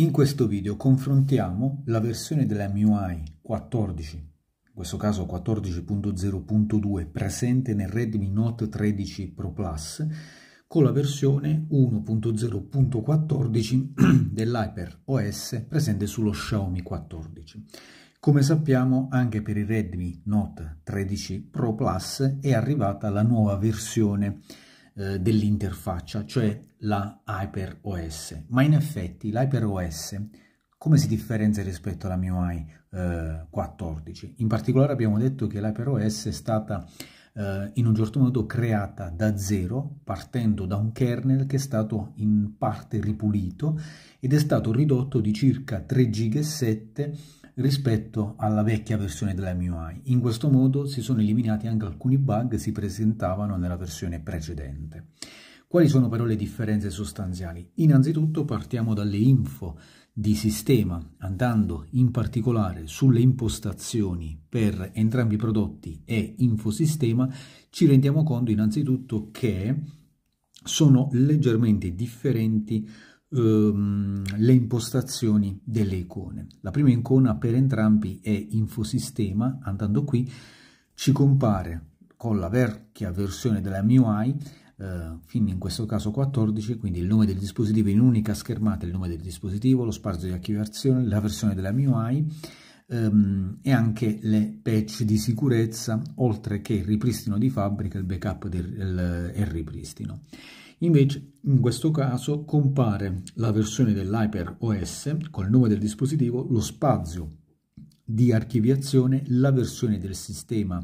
In questo video confrontiamo la versione della MIUI 14, in questo caso 14.0.2 presente nel Redmi Note 13 Pro Plus, con la versione 1.0.14 dell'HyperOS presente sullo Xiaomi 14. Come sappiamo anche per il Redmi Note 13 Pro Plus è arrivata la nuova versione eh, dell'interfaccia, cioè la HyperOS. Ma in effetti l'HyperOS come si differenzia rispetto alla MIUI eh, 14? In particolare abbiamo detto che l'HyperOS è stata eh, in un certo modo creata da zero, partendo da un kernel che è stato in parte ripulito ed è stato ridotto di circa 3,7 GB rispetto alla vecchia versione della MUI. In questo modo si sono eliminati anche alcuni bug che si presentavano nella versione precedente. Quali sono però le differenze sostanziali? Innanzitutto partiamo dalle info di sistema, andando in particolare sulle impostazioni per entrambi i prodotti e infosistema, ci rendiamo conto innanzitutto che sono leggermente differenti ehm, le impostazioni delle icone. La prima icona per entrambi è Infosistema, andando qui ci compare con la vecchia versione della MIUI Uh, fin in questo caso 14, quindi il nome del dispositivo in unica schermata, il nome del dispositivo, lo spazio di archiviazione, la versione della MIUI um, e anche le patch di sicurezza, oltre che il ripristino di fabbrica, il backup del, il, e il ripristino. Invece in questo caso compare la versione dell'Hyper OS col nome del dispositivo, lo spazio di archiviazione, la versione del sistema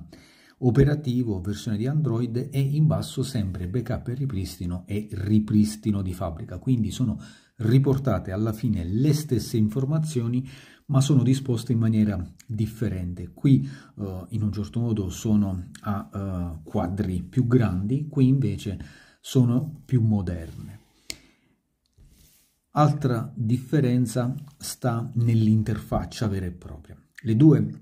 operativo, versione di Android e in basso sempre backup e ripristino e ripristino di fabbrica. Quindi sono riportate alla fine le stesse informazioni ma sono disposte in maniera differente. Qui uh, in un certo modo sono a uh, quadri più grandi, qui invece sono più moderne. Altra differenza sta nell'interfaccia vera e propria. Le due,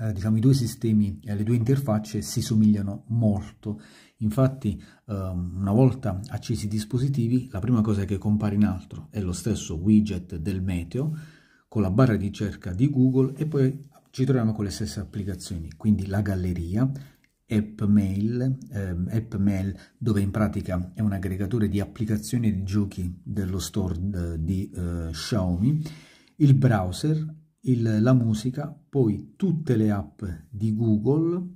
eh, diciamo, I due sistemi e le due interfacce si somigliano molto. Infatti, eh, una volta accesi i dispositivi, la prima cosa che compare in alto è lo stesso widget del meteo con la barra di ricerca di Google e poi ci troviamo con le stesse applicazioni, quindi la galleria, app mail, eh, app dove in pratica è un aggregatore di applicazioni di giochi dello store di eh, Xiaomi, il browser, il, la musica, poi tutte le app di Google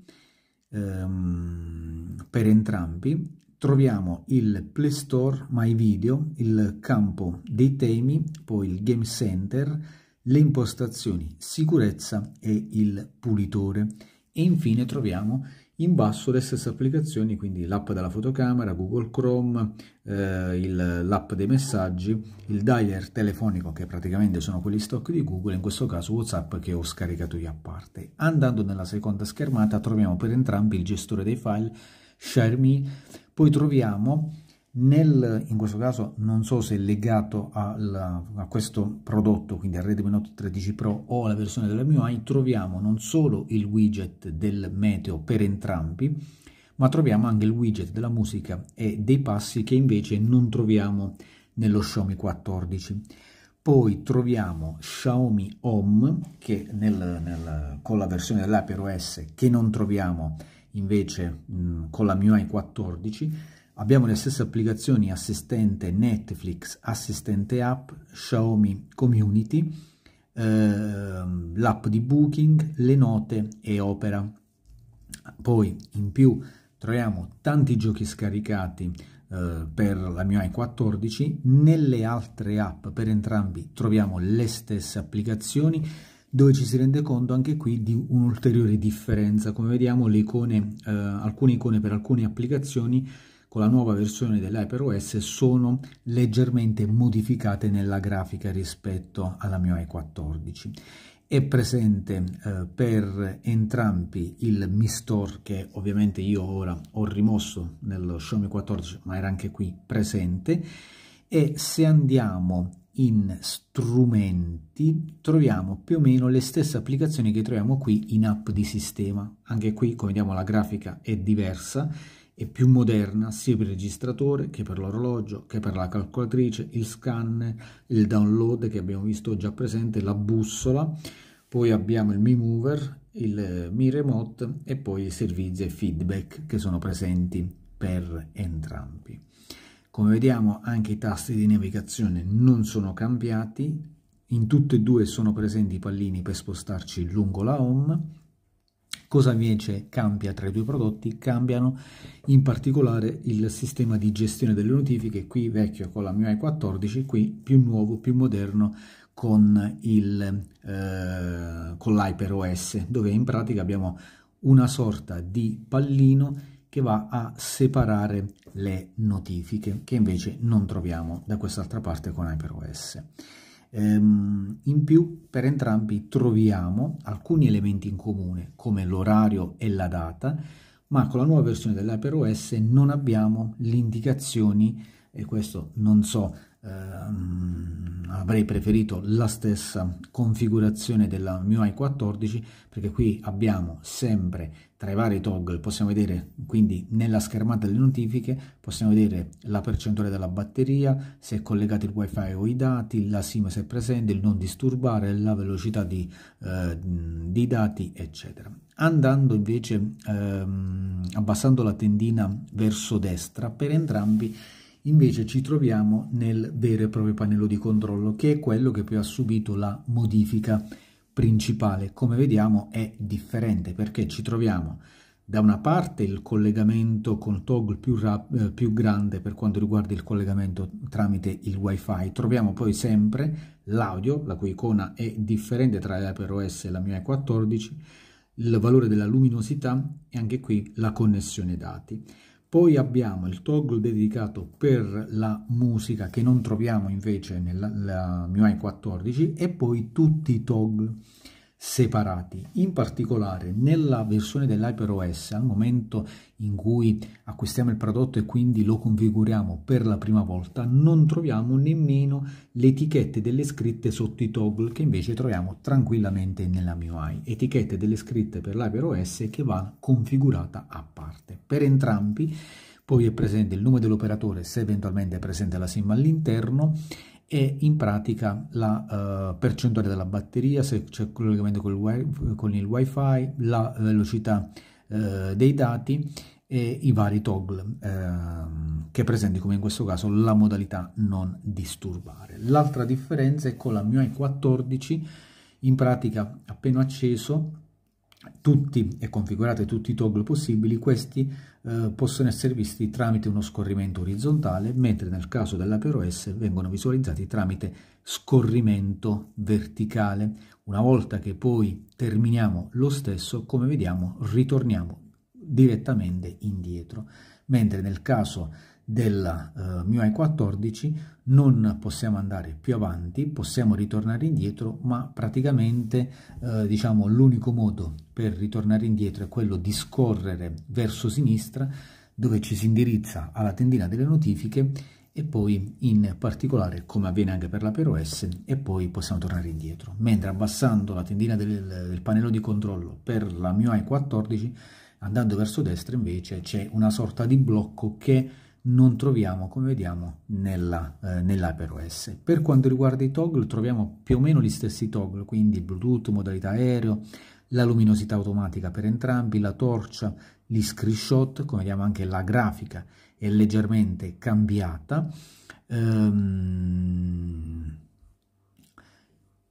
ehm, per entrambi, troviamo il Play Store My Video, il campo dei temi, poi il Game Center, le impostazioni sicurezza e il pulitore e infine troviamo in basso le stesse applicazioni, quindi l'app della fotocamera, Google Chrome, eh, l'app dei messaggi, il dialer telefonico che praticamente sono quelli stock di Google, in questo caso WhatsApp che ho scaricato io a parte. Andando nella seconda schermata troviamo per entrambi il gestore dei file, ShareMe, poi troviamo nel, in questo caso non so se è legato al, a questo prodotto, quindi al Redmi Note 13 Pro o alla versione della MIUI, troviamo non solo il widget del meteo per entrambi, ma troviamo anche il widget della musica e dei passi che invece non troviamo nello Xiaomi 14. Poi troviamo Xiaomi Home, che nel, nel, con la versione dell'App OS, che non troviamo invece mh, con la MIUI 14, Abbiamo le stesse applicazioni assistente Netflix, assistente app, Xiaomi Community, eh, l'app di Booking, le note e Opera. Poi in più troviamo tanti giochi scaricati eh, per la MIUI 14, nelle altre app per entrambi troviamo le stesse applicazioni dove ci si rende conto anche qui di un'ulteriore differenza. Come vediamo icone, eh, alcune icone per alcune applicazioni con la nuova versione dell'iPerOS sono leggermente modificate nella grafica rispetto alla mio i14. È presente eh, per entrambi il Mi Store che ovviamente io ora ho rimosso nello Xiaomi 14 ma era anche qui presente e se andiamo in strumenti troviamo più o meno le stesse applicazioni che troviamo qui in app di sistema. Anche qui, come vediamo, la grafica è diversa e più moderna sia per il registratore che per l'orologio, che per la calcolatrice, il scan il download che abbiamo visto già presente, la bussola, poi abbiamo il Mi Mover, il eh, Mi Remote e poi i servizi e feedback che sono presenti per entrambi. Come vediamo anche i tasti di navigazione non sono cambiati, in tutte e due sono presenti i pallini per spostarci lungo la home, Cosa invece cambia tra i due prodotti? Cambiano in particolare il sistema di gestione delle notifiche, qui vecchio con la MIUI 14, qui più nuovo, più moderno con, il, eh, con l'HyperOS, dove in pratica abbiamo una sorta di pallino che va a separare le notifiche che invece non troviamo da quest'altra parte con HyperOS. Ehm, in più, per entrambi troviamo alcuni elementi in comune, come l'orario e la data, ma con la nuova versione dell'iPerOS non abbiamo le indicazioni, e questo non so, ehm, avrei preferito la stessa configurazione della MIUI 14, perché qui abbiamo sempre tra i vari toggle possiamo vedere quindi nella schermata delle notifiche possiamo vedere la percentuale della batteria, se è collegato il wifi o i dati, la sim se è presente, il non disturbare, la velocità di, eh, di dati eccetera. Andando invece ehm, abbassando la tendina verso destra per entrambi invece ci troviamo nel vero e proprio pannello di controllo che è quello che poi ha subito la modifica principale, come vediamo, è differente perché ci troviamo da una parte il collegamento con toggle più, rap- eh, più, grande per quanto riguarda il collegamento tramite il wifi, troviamo poi sempre l'audio, la cui icona è differente tra iPadOS e la mia 14, il valore della luminosità e anche qui la connessione dati. Poi abbiamo il toggle dedicato per la musica che non troviamo invece nella, nella MIUI 14 e poi tutti i toggle separati. In particolare nella versione dell'HyperOS, al momento in cui acquistiamo il prodotto e quindi lo configuriamo per la prima volta, non troviamo nemmeno le etichette delle scritte sotto i toggle che invece troviamo tranquillamente nella MIUI. Etichette delle scritte per l'HyperOS che va configurata a parte. Per entrambi poi è presente il nome dell'operatore se eventualmente è presente la SIM all'interno e in pratica la uh, percentuale della batteria, se c'è collegamento col wi- con il wifi, la eh, velocità uh, dei dati e i vari toggle ehm, uh, che presenti come in questo caso la modalità non disturbare. L'altra differenza è con la MIUI 14, in pratica appena acceso tutti e configurate tutti i toggle possibili, questi eh, possono essere visti tramite uno scorrimento orizzontale, mentre nel caso S vengono visualizzati tramite scorrimento verticale. Una volta che poi terminiamo lo stesso, come vediamo, ritorniamo direttamente indietro, mentre nel caso della eh, MIUI 14 non possiamo andare più avanti, possiamo ritornare indietro, ma praticamente eh, diciamo l'unico modo per ritornare indietro è quello di scorrere verso sinistra dove ci si indirizza alla tendina delle notifiche e poi in particolare come avviene anche per la PROS e poi possiamo tornare indietro mentre abbassando la tendina del, del pannello di controllo per la MIUI 14 andando verso destra invece c'è una sorta di blocco che non troviamo, come vediamo, nella, eh, nell'HyperOS. Per quanto riguarda i toggle, troviamo più o meno gli stessi toggle, quindi Bluetooth, modalità aereo, la luminosità automatica per entrambi, la torcia, gli screenshot, come vediamo anche la grafica è leggermente cambiata. Ehm...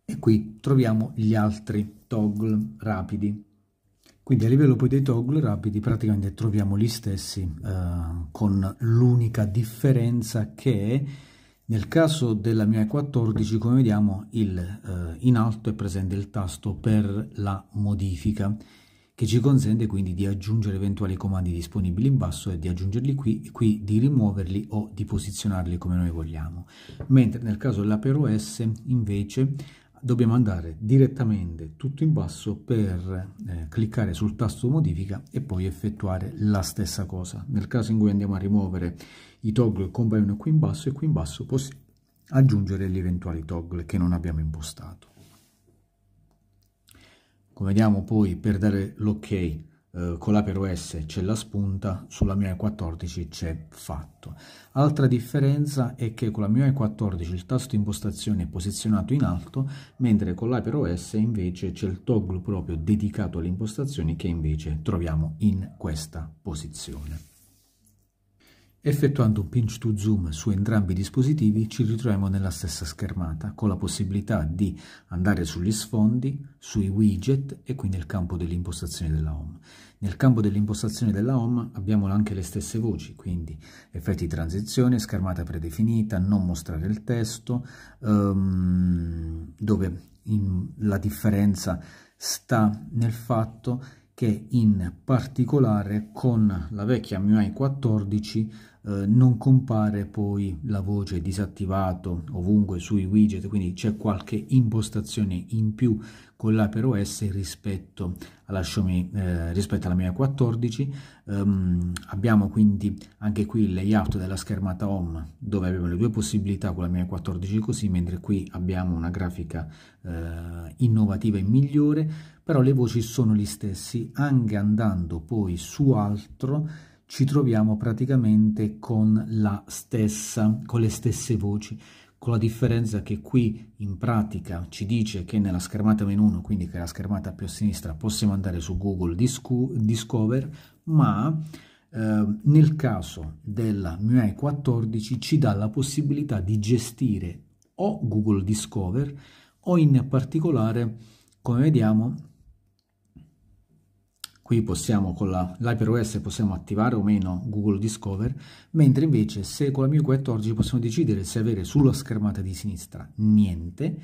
E qui troviamo gli altri toggle rapidi quindi a livello poi dei toggle rapidi praticamente troviamo gli stessi eh, con l'unica differenza che nel caso della mia 14 come vediamo il, eh, in alto è presente il tasto per la modifica che ci consente quindi di aggiungere eventuali comandi disponibili in basso e di aggiungerli qui, qui di rimuoverli o di posizionarli come noi vogliamo. Mentre nel caso della per OS invece dobbiamo andare direttamente tutto in basso per eh, cliccare sul tasto modifica e poi effettuare la stessa cosa. Nel caso in cui andiamo a rimuovere i toggle compaiono qui in basso e qui in basso possiamo aggiungere gli eventuali toggle che non abbiamo impostato. Come vediamo poi per dare l'ok okay eh, con la per OS c'è la spunta, sulla MIUI 14 c'è fatto. Altra differenza è che con la MIUI 14 il tasto impostazione è posizionato in alto, mentre con la per OS invece c'è il toggle proprio dedicato alle impostazioni che invece troviamo in questa posizione. Effettuando un pinch to zoom su entrambi i dispositivi ci ritroviamo nella stessa schermata con la possibilità di andare sugli sfondi, sui widget e qui nel campo dell'impostazione della home. Nel campo dell'impostazione della home abbiamo anche le stesse voci, quindi effetti transizione, schermata predefinita, non mostrare il testo, um, dove in, la differenza sta nel fatto che in particolare con la vecchia MIUI 14 eh, non compare poi la voce disattivato ovunque sui widget, quindi c'è qualche impostazione in più con l'AperOS rispetto alla, Xiaomi, eh, rispetto alla MIUI 14. Um, abbiamo quindi anche qui il layout della schermata home dove abbiamo le due possibilità con la mia 14 così, mentre qui abbiamo una grafica eh, innovativa e migliore però le voci sono gli stessi, anche andando poi su altro ci troviamo praticamente con la stessa, con le stesse voci, con la differenza che qui in pratica ci dice che nella schermata meno 1, quindi che è la schermata più a sinistra, possiamo andare su Google Discover, ma eh, nel caso della MIUI 14 ci dà la possibilità di gestire o Google Discover o in particolare, come vediamo, Qui possiamo con l'iPerOS possiamo attivare o meno Google Discover, mentre invece se con la MIUI 14 possiamo decidere se avere sulla schermata di sinistra niente,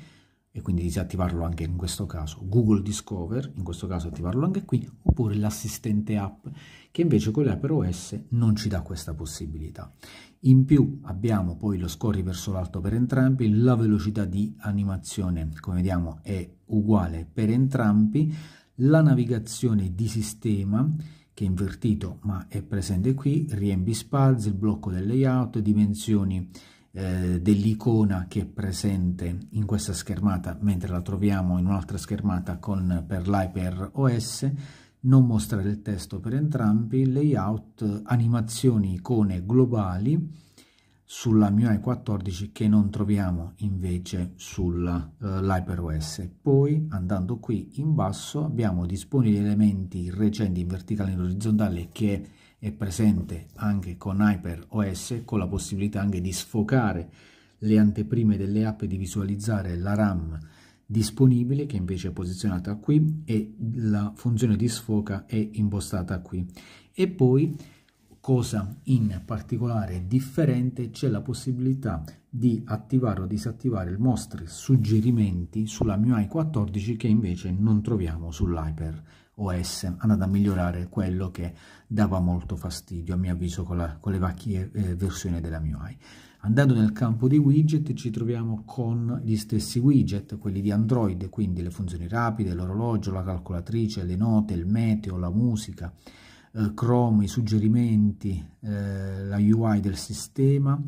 e quindi disattivarlo anche in questo caso, Google Discover, in questo caso attivarlo anche qui, oppure l'assistente app, che invece con l'iPerOS non ci dà questa possibilità. In più abbiamo poi lo scorri verso l'alto per entrambi, la velocità di animazione come vediamo è uguale per entrambi, la navigazione di sistema che è invertito ma è presente qui, riempi spazi, il blocco del layout, dimensioni eh, dell'icona che è presente in questa schermata mentre la troviamo in un'altra schermata con, per l'hyper OS, non mostrare il testo per entrambi, layout, animazioni, icone globali, sulla MIUI 14 che non troviamo invece sull'HyperOS. Eh, Poi andando qui in basso abbiamo disponibili elementi recenti in verticale e in orizzontale che è presente anche con HyperOS con la possibilità anche di sfocare le anteprime delle app e di visualizzare la RAM disponibile che invece è posizionata qui e la funzione di sfoca è impostata qui e poi cosa in particolare differente c'è la possibilità di attivare o disattivare il mostri suggerimenti sulla MIUI 14 che invece non troviamo sull'Hyper OS andando a migliorare quello che dava molto fastidio a mio avviso con, la, con le vecchie eh, versioni della MIUI andando nel campo di widget ci troviamo con gli stessi widget quelli di Android quindi le funzioni rapide, l'orologio, la calcolatrice, le note, il meteo, la musica eh, Chrome, i suggerimenti, eh, la UI del sistema,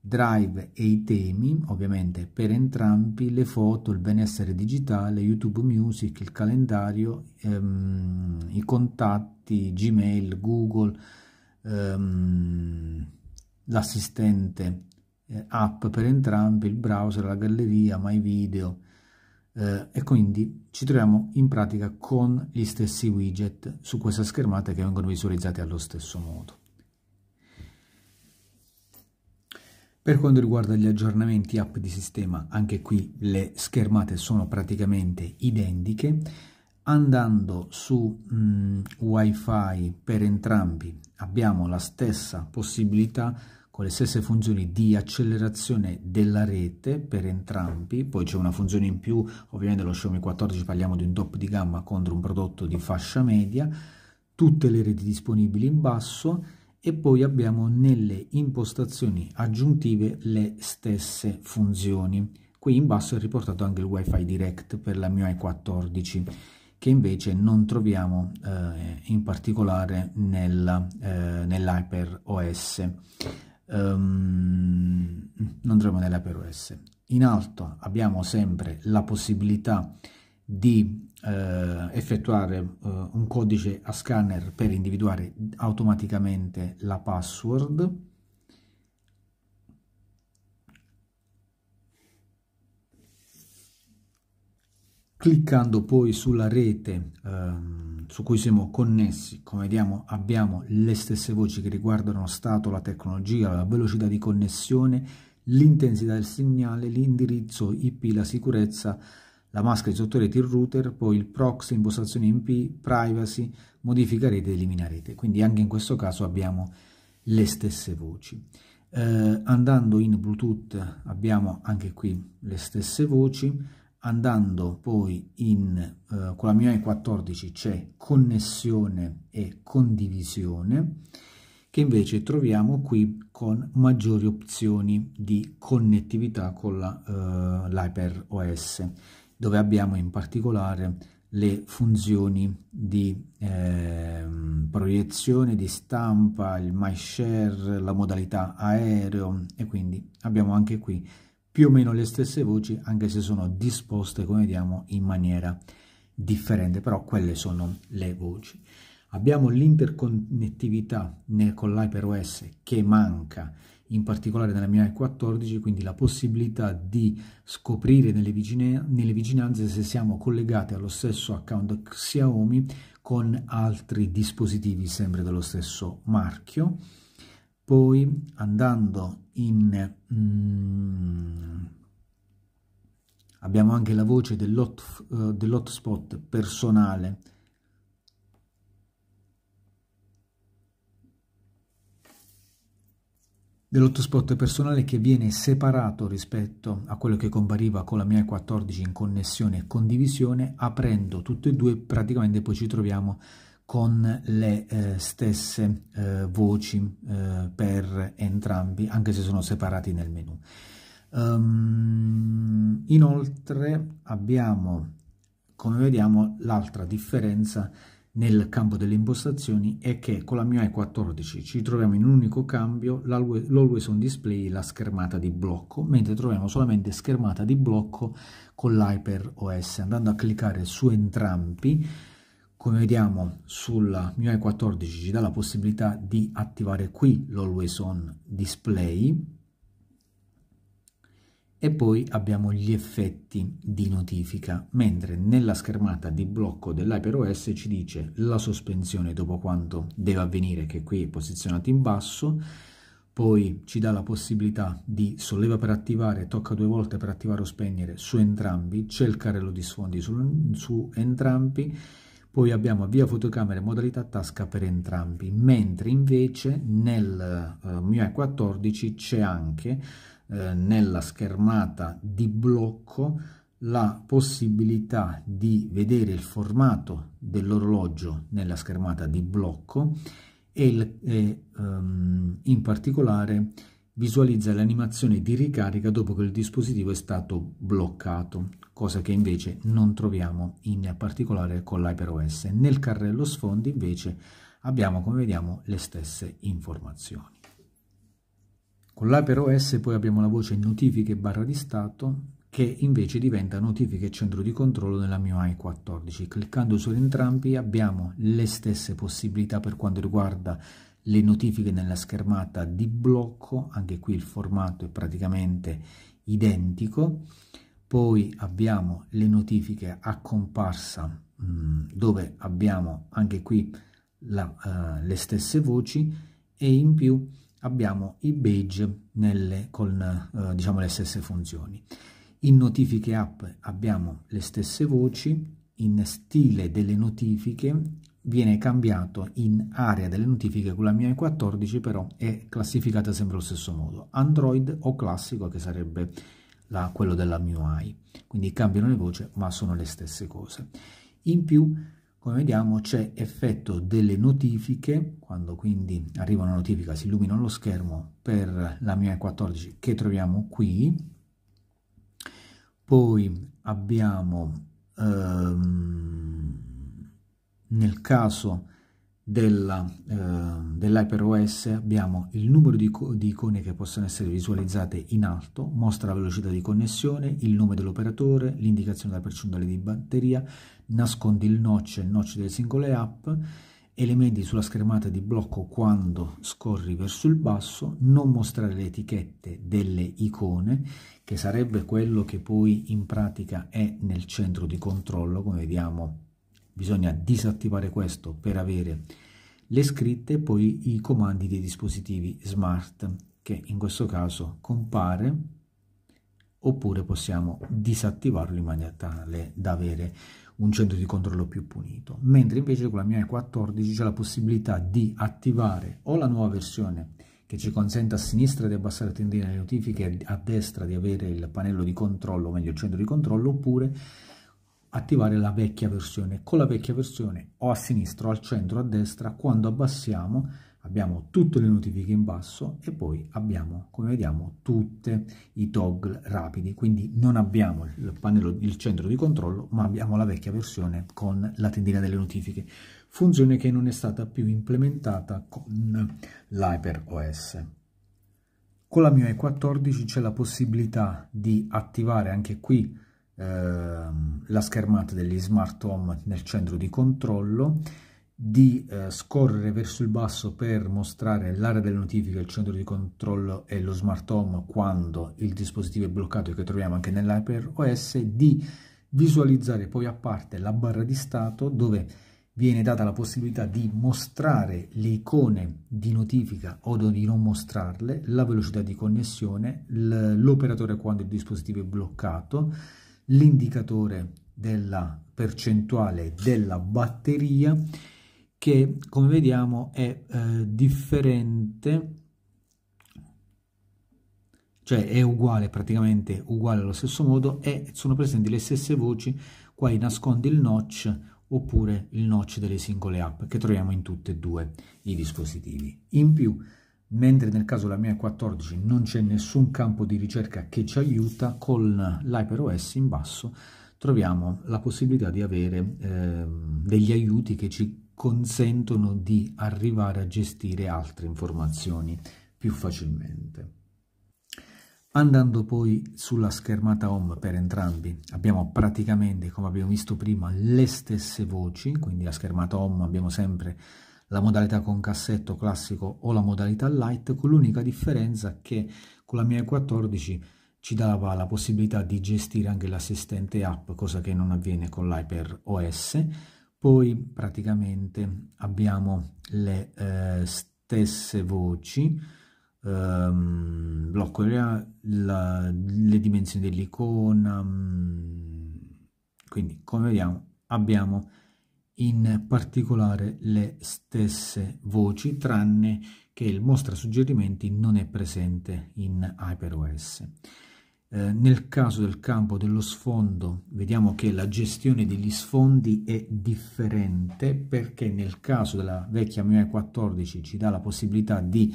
Drive e i temi, ovviamente per entrambi, le foto, il benessere digitale, YouTube Music, il calendario, ehm, i contatti, Gmail, Google, ehm, l'assistente eh, app per entrambi, il browser, la galleria, My Video, eh, e quindi ci troviamo in pratica con gli stessi widget su questa schermata che vengono visualizzati allo stesso modo. Per quanto riguarda gli aggiornamenti app di sistema, anche qui le schermate sono praticamente identiche. Andando su mh, mm, WiFi per entrambi abbiamo la stessa possibilità con le stesse funzioni di accelerazione della rete per entrambi, poi c'è una funzione in più, ovviamente lo Xiaomi 14 parliamo di un top di gamma contro un prodotto di fascia media, tutte le reti disponibili in basso e poi abbiamo nelle impostazioni aggiuntive le stesse funzioni. Qui in basso è riportato anche il wifi Direct per la MIUI 14 che invece non troviamo eh, in particolare nella, eh, nell'HyperOS um, nella per OS. In alto abbiamo sempre la possibilità di eh, effettuare eh, un codice a scanner per individuare automaticamente la password cliccando poi sulla rete ehm, su cui siamo connessi, come vediamo abbiamo le stesse voci che riguardano lo stato, la tecnologia, la velocità di connessione, l'intensità del segnale, l'indirizzo IP, la sicurezza, la maschera di sottorete, il router, poi il proxy, impostazione IP, privacy, modifica rete, elimina rete. Quindi anche in questo caso abbiamo le stesse voci. Eh, andando in Bluetooth abbiamo anche qui le stesse voci, andando poi in, eh, con la MIUI 14 c'è connessione e condivisione, che invece troviamo qui con maggiori opzioni di connettività con l'iPerOS, eh, dove abbiamo in particolare le funzioni di eh, proiezione, di stampa, il MyShare, la modalità aereo e quindi abbiamo anche qui più o meno le stesse voci anche se sono disposte come vediamo in maniera differente però quelle sono le voci abbiamo l'interconnettività con l'HyperOS che manca in particolare nella mia 14 quindi la possibilità di scoprire nelle, vicine, nelle vicinanze se siamo collegati allo stesso account Xiaomi con altri dispositivi sempre dello stesso marchio poi andando in... Mm, abbiamo anche la voce eh, dell'hotspot uh, dell personale. dell'hotspot personale che viene separato rispetto a quello che compariva con la mia 14 in connessione e condivisione aprendo tutte e due praticamente poi ci troviamo con le eh, stesse eh, voci eh, per entrambi, anche se sono separati nel menu. Um, inoltre abbiamo, come vediamo, l'altra differenza nel campo delle impostazioni è che con la MIUI 14 ci troviamo in un unico cambio l'always on display la schermata di blocco mentre troviamo solamente schermata di blocco con l'hyper OS andando a cliccare su entrambi come vediamo sulla MIUI 14 ci dà la possibilità di attivare qui l'always on display e poi abbiamo gli effetti di notifica mentre nella schermata di blocco dell'HyperOS ci dice la sospensione dopo quanto deve avvenire che qui è posizionato in basso poi ci dà la possibilità di solleva per attivare, tocca due volte per attivare o spegnere su entrambi, c'è il carrello di sfondi su, su entrambi poi abbiamo via fotocamera e modalità tasca per entrambi, mentre invece nel eh, MIUI 14 c'è anche eh, nella schermata di blocco la possibilità di vedere il formato dell'orologio nella schermata di blocco e il, um, in particolare visualizza l'animazione di ricarica dopo che il dispositivo è stato bloccato, cosa che invece non troviamo in particolare con l'iPerOS. Nel carrello sfondi invece abbiamo come vediamo le stesse informazioni. Con l'iPerOS poi abbiamo la voce notifiche barra di stato che invece diventa notifiche centro di controllo nella MIUI 14. Cliccando su entrambi abbiamo le stesse possibilità per quanto riguarda le notifiche nella schermata di blocco, anche qui il formato è praticamente identico, poi abbiamo le notifiche a comparsa mm, dove abbiamo anche qui la, uh, le stesse voci e in più abbiamo i badge nelle, con uh, diciamo le stesse funzioni. In notifiche app abbiamo le stesse voci, in stile delle notifiche viene cambiato in area delle notifiche con la MIUI 14 però è classificata sempre allo stesso modo Android o classico che sarebbe la, quello della MIUI quindi cambiano le voci ma sono le stesse cose in più come vediamo c'è effetto delle notifiche quando quindi arriva una notifica si illumina lo schermo per la MIUI 14 che troviamo qui poi abbiamo um, nel caso della, eh, dell'HyperOS abbiamo il numero di, di icone che possono essere visualizzate in alto, mostra la velocità di connessione, il nome dell'operatore, l'indicazione della percentuale di batteria, nascondi il notch e il notch delle singole app, elementi sulla schermata di blocco quando scorri verso il basso, non mostrare le etichette delle icone, che sarebbe quello che poi in pratica è nel centro di controllo, come vediamo Bisogna disattivare questo per avere le scritte e poi i comandi dei dispositivi smart che in questo caso compare oppure possiamo disattivarlo in maniera tale da avere un centro di controllo più punito. Mentre invece con la mia E14 c'è la possibilità di attivare o la nuova versione che ci consente a sinistra di abbassare la tendina le notifiche e a destra di avere il pannello di controllo, o meglio il centro di controllo, oppure attivare la vecchia versione. Con la vecchia versione o a sinistra o al centro o a destra, quando abbassiamo abbiamo tutte le notifiche in basso e poi abbiamo, come vediamo, tutti i toggle rapidi. Quindi non abbiamo il pannello, il centro di controllo, ma abbiamo la vecchia versione con la tendina delle notifiche. Funzione che non è stata più implementata con l'HyperOS. Con la MIUI 14 c'è la possibilità di attivare anche qui Ehm, la schermata degli smart home nel centro di controllo, di eh, scorrere verso il basso per mostrare l'area delle notifiche, il centro di controllo e lo smart home quando il dispositivo è bloccato che troviamo anche nell'Hyper OS, di visualizzare poi a parte la barra di stato dove viene data la possibilità di mostrare le icone di notifica o di non mostrarle, la velocità di connessione, l'operatore quando il dispositivo è bloccato, l'indicatore della percentuale della batteria che come vediamo è eh, differente cioè è uguale praticamente uguale allo stesso modo e sono presenti le stesse voci qua nasconde il notch oppure il notch delle singole app che troviamo in tutti e due i dispositivi in più mentre nel caso della mia 14 non c'è nessun campo di ricerca che ci aiuta, con l'HyperOS in basso troviamo la possibilità di avere eh, degli aiuti che ci consentono di arrivare a gestire altre informazioni più facilmente. Andando poi sulla schermata home per entrambi, abbiamo praticamente, come abbiamo visto prima, le stesse voci, quindi la schermata home abbiamo sempre la modalità con cassetto classico o la modalità light, con l'unica differenza che con la mia 14 ci dava la possibilità di gestire anche l'assistente app, cosa che non avviene con l'Hyper OS. Poi praticamente abbiamo le eh, stesse voci, ehm, blocco la, le dimensioni dell'icona, mm, quindi come vediamo abbiamo in particolare le stesse voci, tranne che il mostra suggerimenti non è presente in HyperOS. Eh, nel caso del campo dello sfondo vediamo che la gestione degli sfondi è differente perché nel caso della vecchia MIUI 14 ci dà la possibilità di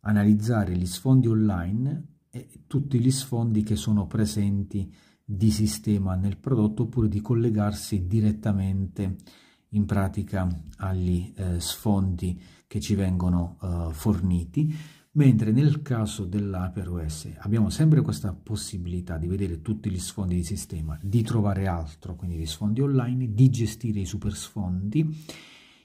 analizzare gli sfondi online e tutti gli sfondi che sono presenti di sistema nel prodotto oppure di collegarsi direttamente in pratica agli eh, sfondi che ci vengono eh, forniti, mentre nel caso dell'AperOS abbiamo sempre questa possibilità di vedere tutti gli sfondi di sistema, di trovare altro, quindi gli sfondi online, di gestire i super sfondi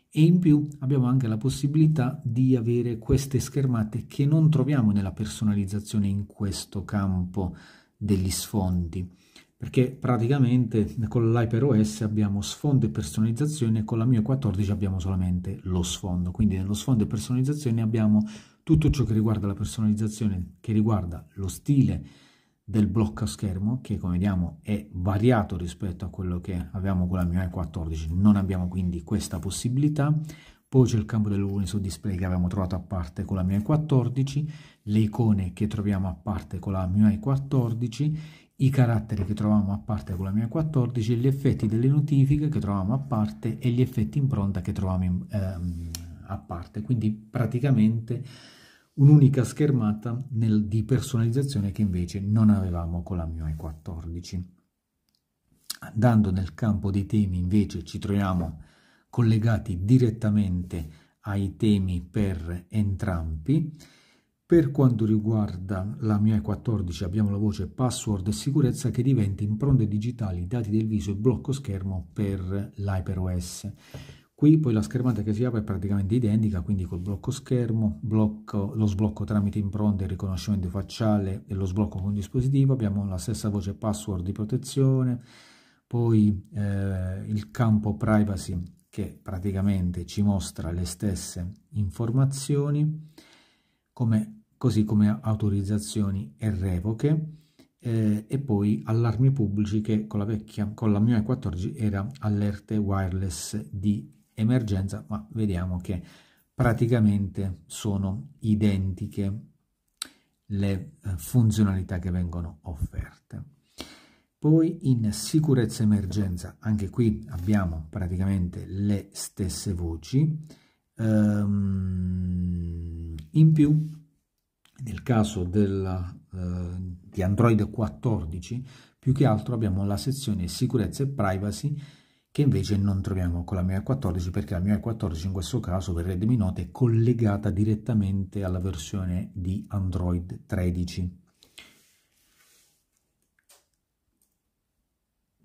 e in più abbiamo anche la possibilità di avere queste schermate che non troviamo nella personalizzazione in questo campo degli sfondi perché praticamente con l'iPerOS abbiamo sfondo e personalizzazione e con la mia 14 abbiamo solamente lo sfondo, quindi nello sfondo e personalizzazione abbiamo tutto ciò che riguarda la personalizzazione, che riguarda lo stile del blocco a schermo, che come vediamo è variato rispetto a quello che avevamo con la mia 14, non abbiamo quindi questa possibilità, poi c'è il campo dell'uniso su display che abbiamo trovato a parte con la MIUI 14, le icone che troviamo a parte con la MIUI 14, i caratteri che troviamo a parte con la mia 14, gli effetti delle notifiche che troviamo a parte e gli effetti impronta che troviamo in, ehm, a parte. Quindi praticamente un'unica schermata nel, di personalizzazione che invece non avevamo con la mia 14. Andando nel campo dei temi invece ci troviamo collegati direttamente ai temi per entrambi per quanto riguarda la mia 14 abbiamo la voce password e sicurezza che diventa impronte digitali, dati del viso e blocco schermo per l'iPerOS. Qui poi la schermata che si apre è praticamente identica, quindi col blocco schermo, blocco, lo sblocco tramite impronte e riconoscimento facciale e lo sblocco con dispositivo, abbiamo la stessa voce password di protezione, poi eh, il campo privacy che praticamente ci mostra le stesse informazioni come così come autorizzazioni e revoche eh, e poi allarmi pubblici che con la vecchia, con la MIUI 14 era allerte wireless di emergenza, ma vediamo che praticamente sono identiche le eh, funzionalità che vengono offerte. Poi in sicurezza emergenza, anche qui abbiamo praticamente le stesse voci, um, in più nel caso del, eh, di Android 14, più che altro abbiamo la sezione sicurezza e privacy che invece non troviamo con la MIUI 14 perché la MIUI 14 in questo caso per Redmi Note è collegata direttamente alla versione di Android 13.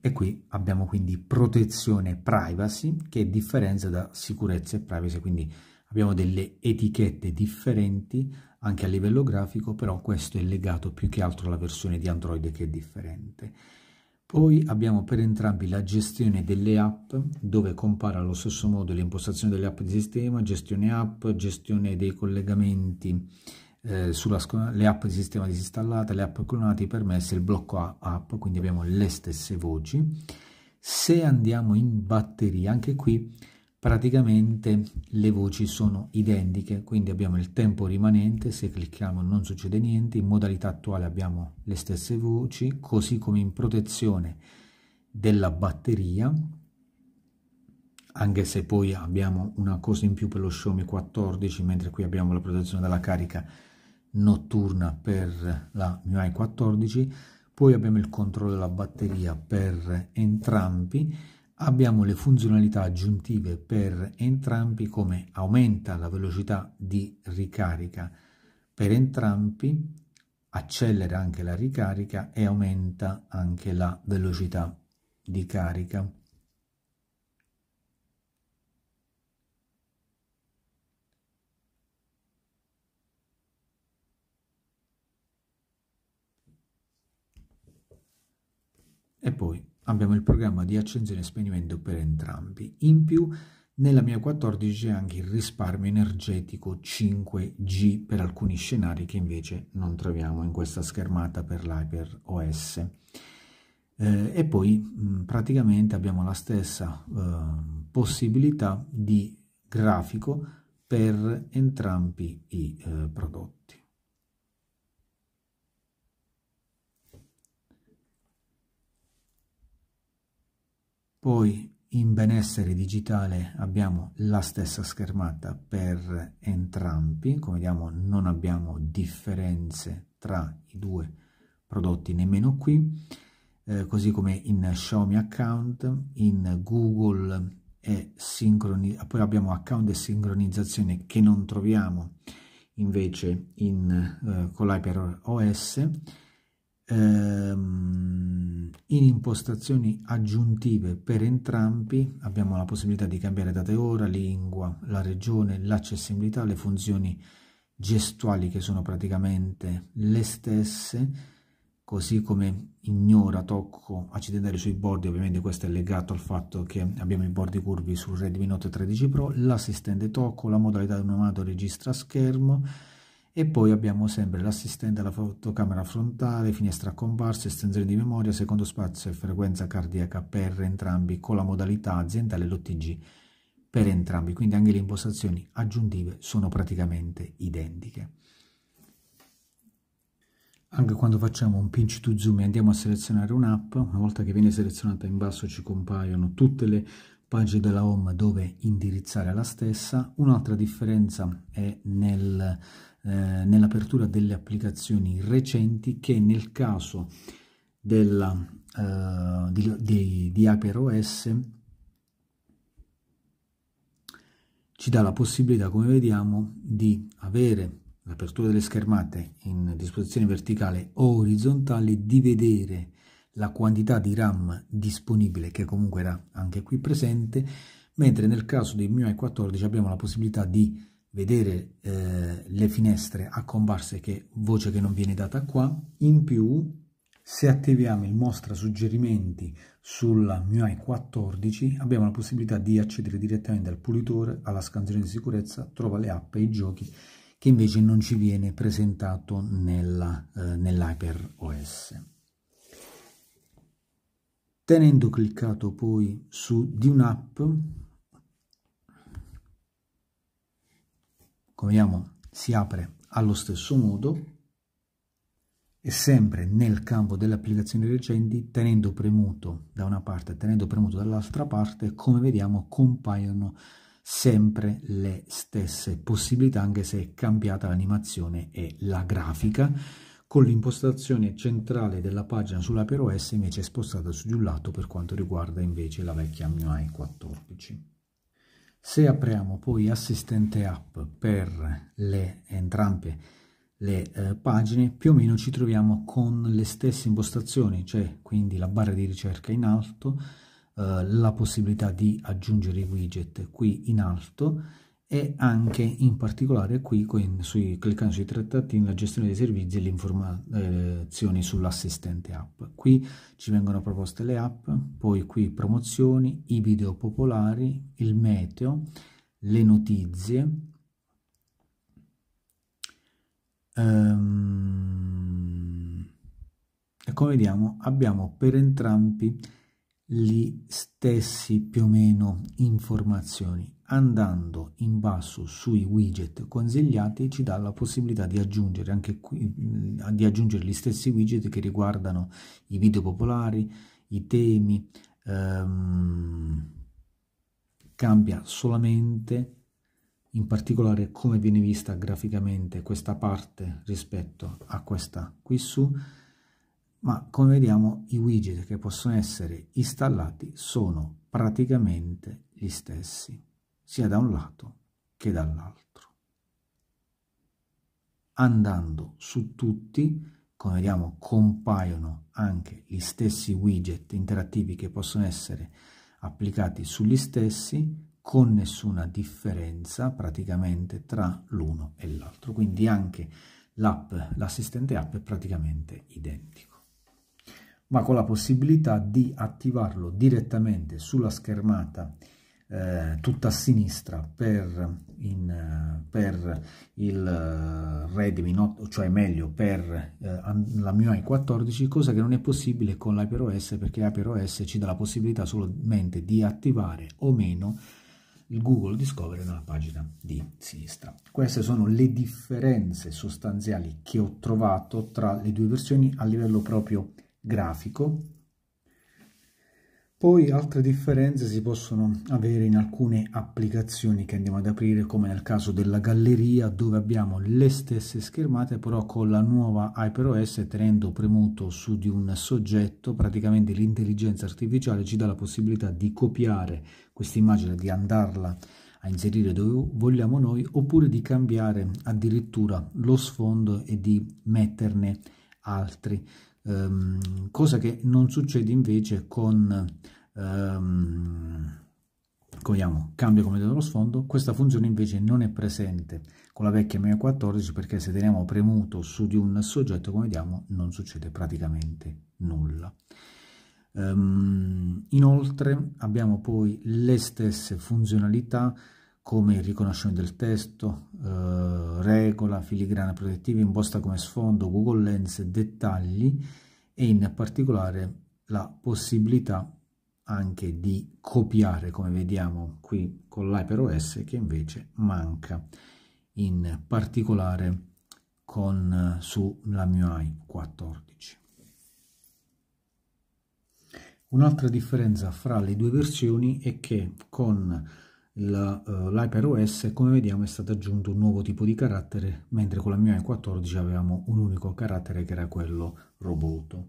E qui abbiamo quindi protezione privacy che differenza da sicurezza e privacy, quindi abbiamo delle etichette differenti anche a livello grafico, però questo è legato più che altro alla versione di Android che è differente. Poi abbiamo per entrambi la gestione delle app, dove compare allo stesso modo l'impostazione delle app di sistema, gestione app, gestione dei collegamenti eh, sulle app di sistema disinstallate, le app clonate, i permessi, il blocco app, quindi abbiamo le stesse voci. Se andiamo in batteria, anche qui praticamente le voci sono identiche, quindi abbiamo il tempo rimanente, se clicchiamo non succede niente, in modalità attuale abbiamo le stesse voci, così come in protezione della batteria, anche se poi abbiamo una cosa in più per lo Xiaomi 14, mentre qui abbiamo la protezione della carica notturna per la MIUI 14, poi abbiamo il controllo della batteria per entrambi, abbiamo le funzionalità aggiuntive per entrambi come aumenta la velocità di ricarica per entrambi, accelera anche la ricarica e aumenta anche la velocità di carica. E poi abbiamo il programma di accensione e spegnimento per entrambi. In più nella mia 14 c'è anche il risparmio energetico 5G per alcuni scenari che invece non troviamo in questa schermata per l'Hyper OS. Eh, e poi mh, mm, praticamente abbiamo la stessa eh, possibilità di grafico per entrambi i eh, prodotti. Poi in benessere digitale abbiamo la stessa schermata per entrambi, come vediamo non abbiamo differenze tra i due prodotti nemmeno qui, eh, così come in Xiaomi Account, in Google e sincronizzazione, poi abbiamo account e sincronizzazione che non troviamo invece in, eh, con l'Hyper OS, Ehm, in impostazioni aggiuntive per entrambi abbiamo la possibilità di cambiare data e ora, lingua, la regione, l'accessibilità, le funzioni gestuali che sono praticamente le stesse, così come ignora, tocco, accidentare sui bordi, ovviamente questo è legato al fatto che abbiamo i bordi curvi sul Redmi Note 13 Pro, l'assistente tocco, la modalità di un registra schermo, e poi abbiamo sempre l'assistente alla fotocamera frontale, finestra a comparsa, estensione di memoria, secondo spazio e frequenza cardiaca per entrambi con la modalità aziendale l'OTG per entrambi, quindi anche le impostazioni aggiuntive sono praticamente identiche. Anche quando facciamo un pinch to zoom e andiamo a selezionare un'app, una volta che viene selezionata in basso ci compaiono tutte le pagine della home dove indirizzare la stessa. Un'altra differenza è nel eh, nell'apertura delle applicazioni recenti che nel caso della, uh, di, di, di HyperOS ci dà la possibilità, come vediamo, di avere l'apertura delle schermate in disposizione verticale o orizzontale, di vedere la quantità di RAM disponibile che comunque era anche qui presente, mentre nel caso del MIUI 14 abbiamo la possibilità di vedere eh, le finestre a comparse che voce che non viene data qua in più se attiviamo il mostra suggerimenti sulla MIUI 14 abbiamo la possibilità di accedere direttamente al pulitore, alla scansione di sicurezza, trova le app e i giochi che invece non ci viene presentato nella, eh, nell'Hyper OS. Tenendo cliccato poi su di un'app come vediamo si apre allo stesso modo e sempre nel campo delle applicazioni recenti tenendo premuto da una parte e tenendo premuto dall'altra parte come vediamo compaiono sempre le stesse possibilità anche se è cambiata l'animazione e la grafica con l'impostazione centrale della pagina sulla per OS invece spostata su di un lato per quanto riguarda invece la vecchia MIUI 14. Se apriamo poi assistente app per le, entrambe le eh, pagine, più o meno ci troviamo con le stesse impostazioni, cioè quindi la barra di ricerca in alto, eh, la possibilità di aggiungere i widget qui in alto e anche in particolare qui con, sui, cliccando sui trattati la gestione dei servizi e le informazioni sull'assistente app. Qui ci vengono proposte le app, poi qui promozioni, i video popolari, il meteo, le notizie, ehm, e come vediamo abbiamo per entrambi gli stessi più o meno informazioni andando in basso sui widget consigliati ci dà la possibilità di aggiungere anche qui mm, di aggiungere gli stessi widget che riguardano i video popolari i temi ehm, cambia solamente in particolare come viene vista graficamente questa parte rispetto a questa qui su ma come vediamo i widget che possono essere installati sono praticamente gli stessi, sia da un lato che dall'altro. Andando su tutti, come vediamo compaiono anche gli stessi widget interattivi che possono essere applicati sugli stessi con nessuna differenza praticamente tra l'uno e l'altro quindi anche l'app l'assistente app è praticamente identico ma con la possibilità di attivarlo direttamente sulla schermata eh, tutta a sinistra per, in, per il eh, Redmi Note, cioè meglio per eh, la MIUI 14, cosa che non è possibile con l'iPerOS perché l'iPerOS ci dà la possibilità solamente di attivare o meno il Google Discovery nella pagina di sinistra. Queste sono le differenze sostanziali che ho trovato tra le due versioni a livello proprio grafico. Poi altre differenze si possono avere in alcune applicazioni che andiamo ad aprire come nel caso della galleria dove abbiamo le stesse schermate però con la nuova HyperOS tenendo premuto su di un soggetto praticamente l'intelligenza artificiale ci dà la possibilità di copiare questa immagine, di andarla a inserire dove vogliamo noi oppure di cambiare addirittura lo sfondo e di metterne altri ehm, cosa che non succede invece con, ehm, vediamo, cambio come dello sfondo, questa funzione invece non è presente con la vecchia mia 14 perché se teniamo premuto su di un soggetto come vediamo non succede praticamente nulla. Ehm, inoltre abbiamo poi le stesse funzionalità come il riconoscimento del testo, eh, regola, filigrana protettiva, imposta come sfondo, Google Lens, dettagli e in particolare la possibilità anche di copiare come vediamo qui con l'HyperOS che invece manca in particolare con sulla MIUI 14. Un'altra differenza fra le due versioni è che con eh, l'iPadOS come vediamo è stato aggiunto un nuovo tipo di carattere mentre con la MIUI 14 avevamo un unico carattere che era quello roboto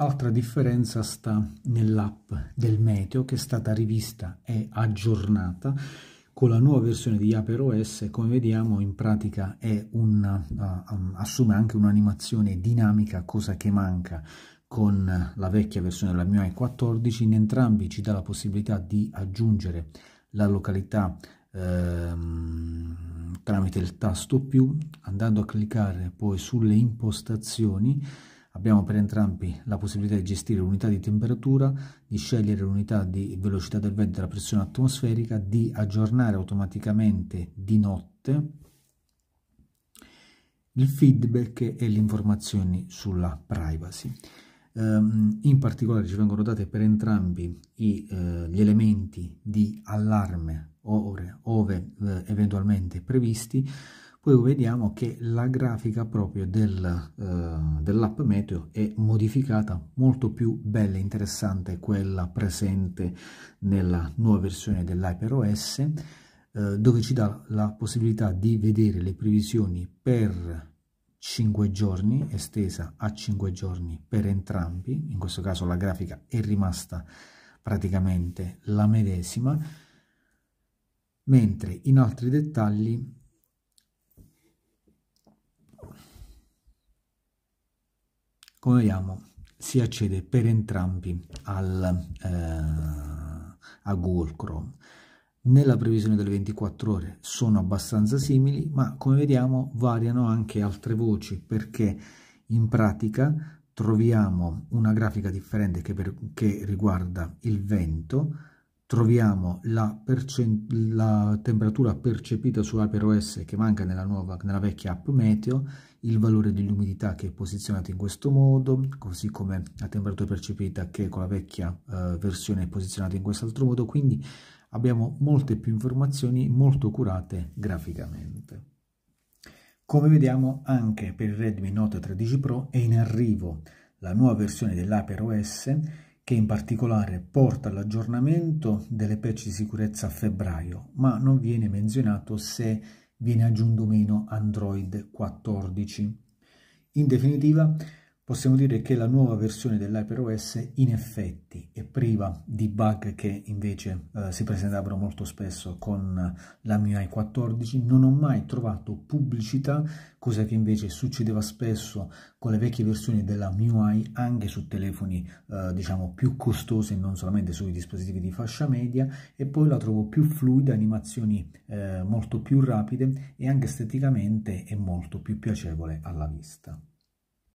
altra differenza sta nell'app del meteo che è stata rivista e aggiornata con la nuova versione di iPadOS come vediamo in pratica un, uh, um, assume anche un'animazione dinamica cosa che manca con la vecchia versione della MIUI 14, in entrambi ci dà la possibilità di aggiungere la località ehm, tramite il tasto più, andando a cliccare poi sulle impostazioni abbiamo per entrambi la possibilità di gestire l'unità di temperatura, di scegliere l'unità di velocità del vento e la pressione atmosferica, di aggiornare automaticamente di notte il feedback e le informazioni sulla privacy. Ehm, in particolare ci vengono date per entrambi i, eh, gli elementi di allarme ore, ove eh, eventualmente previsti, poi vediamo che la grafica proprio del, eh, dell'app meteo è modificata, molto più bella e interessante quella presente nella nuova versione dell'HyperOS, eh, dove ci dà la possibilità di vedere le previsioni per 5 giorni, estesa a 5 giorni per entrambi, in questo caso la grafica è rimasta praticamente la medesima, mentre in altri dettagli come vediamo si accede per entrambi al, eh, a Google Chrome nella previsione delle 24 ore sono abbastanza simili, ma come vediamo variano anche altre voci perché in pratica troviamo una grafica differente che, per, che riguarda il vento, troviamo la, la, temperatura percepita sull'APROS che manca nella, nuova, nella vecchia app Meteo, il valore dell'umidità che è posizionato in questo modo, così come la temperatura percepita che con la vecchia eh, versione è posizionata in quest'altro modo, quindi abbiamo molte più informazioni molto curate graficamente. Come vediamo anche per il Redmi Note 13 Pro è in arrivo la nuova versione dell'Aper OS che in particolare porta all'aggiornamento delle patch di sicurezza a febbraio, ma non viene menzionato se viene aggiunto o meno Android 14. In definitiva, possiamo dire che la nuova versione dell'iPerOS in effetti è priva di bug che invece eh, si presentavano molto spesso con la MIUI 14. Non ho mai trovato pubblicità, cosa che invece succedeva spesso con le vecchie versioni della MIUI anche su telefoni eh, diciamo più costosi, non solamente sui dispositivi di fascia media, e poi la trovo più fluida, animazioni eh, molto più rapide e anche esteticamente è molto più piacevole alla vista.